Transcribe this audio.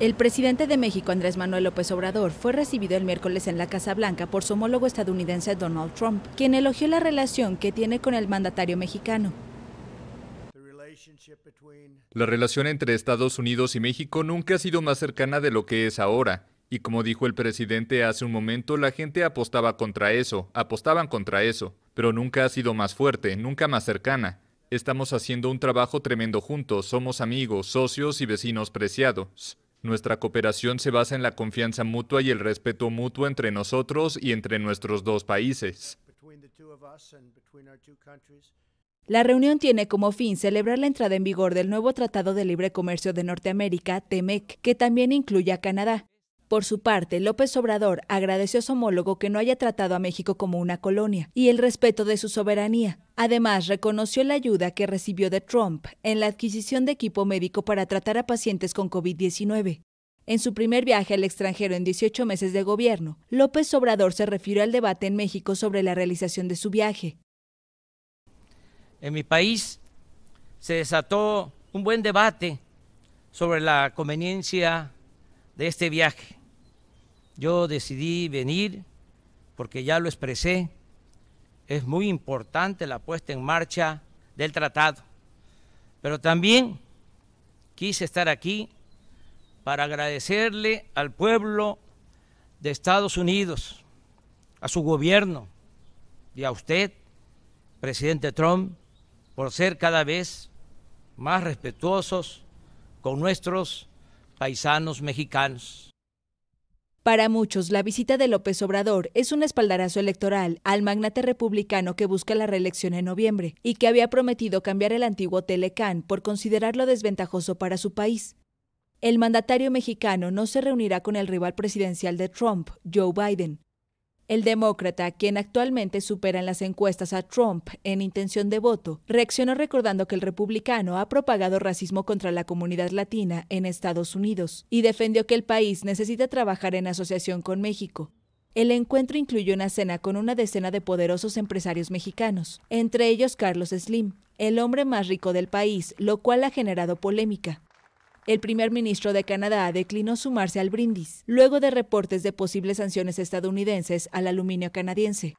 El presidente de México, Andrés Manuel López Obrador, fue recibido el miércoles en la Casa Blanca por su homólogo estadounidense Donald Trump, quien elogió la relación que tiene con el mandatario mexicano. La relación entre Estados Unidos y México nunca ha sido más cercana de lo que es ahora. Y como dijo el presidente hace un momento, la gente apostaba contra eso, apostaban contra eso, pero nunca ha sido más fuerte, nunca más cercana. Estamos haciendo un trabajo tremendo juntos, somos amigos, socios y vecinos preciados. Nuestra cooperación se basa en la confianza mutua y el respeto mutuo entre nosotros y entre nuestros dos países. La reunión tiene como fin celebrar la entrada en vigor del nuevo Tratado de Libre Comercio de Norteamérica, TEMEC, que también incluye a Canadá, por su parte, López Obrador agradeció a su homólogo que no haya tratado a México como una colonia y el respeto de su soberanía. Además, reconoció la ayuda que recibió de Trump en la adquisición de equipo médico para tratar a pacientes con COVID-19. En su primer viaje al extranjero en 18 meses de gobierno, López Obrador se refirió al debate en México sobre la realización de su viaje. En mi país se desató un buen debate sobre la conveniencia de este viaje yo decidí venir porque ya lo expresé, es muy importante la puesta en marcha del tratado, pero también quise estar aquí para agradecerle al pueblo de Estados Unidos, a su gobierno y a usted, presidente Trump, por ser cada vez más respetuosos con nuestros paisanos mexicanos. Para muchos, la visita de López Obrador es un espaldarazo electoral al magnate republicano que busca la reelección en noviembre y que había prometido cambiar el antiguo Telecán por considerarlo desventajoso para su país. El mandatario mexicano no se reunirá con el rival presidencial de Trump, Joe Biden, el demócrata, quien actualmente supera en las encuestas a Trump en intención de voto, reaccionó recordando que el republicano ha propagado racismo contra la comunidad latina en Estados Unidos y defendió que el país necesita trabajar en asociación con México. El encuentro incluyó una cena con una decena de poderosos empresarios mexicanos, entre ellos Carlos Slim, el hombre más rico del país, lo cual ha generado polémica el primer ministro de Canadá declinó sumarse al brindis, luego de reportes de posibles sanciones estadounidenses al aluminio canadiense.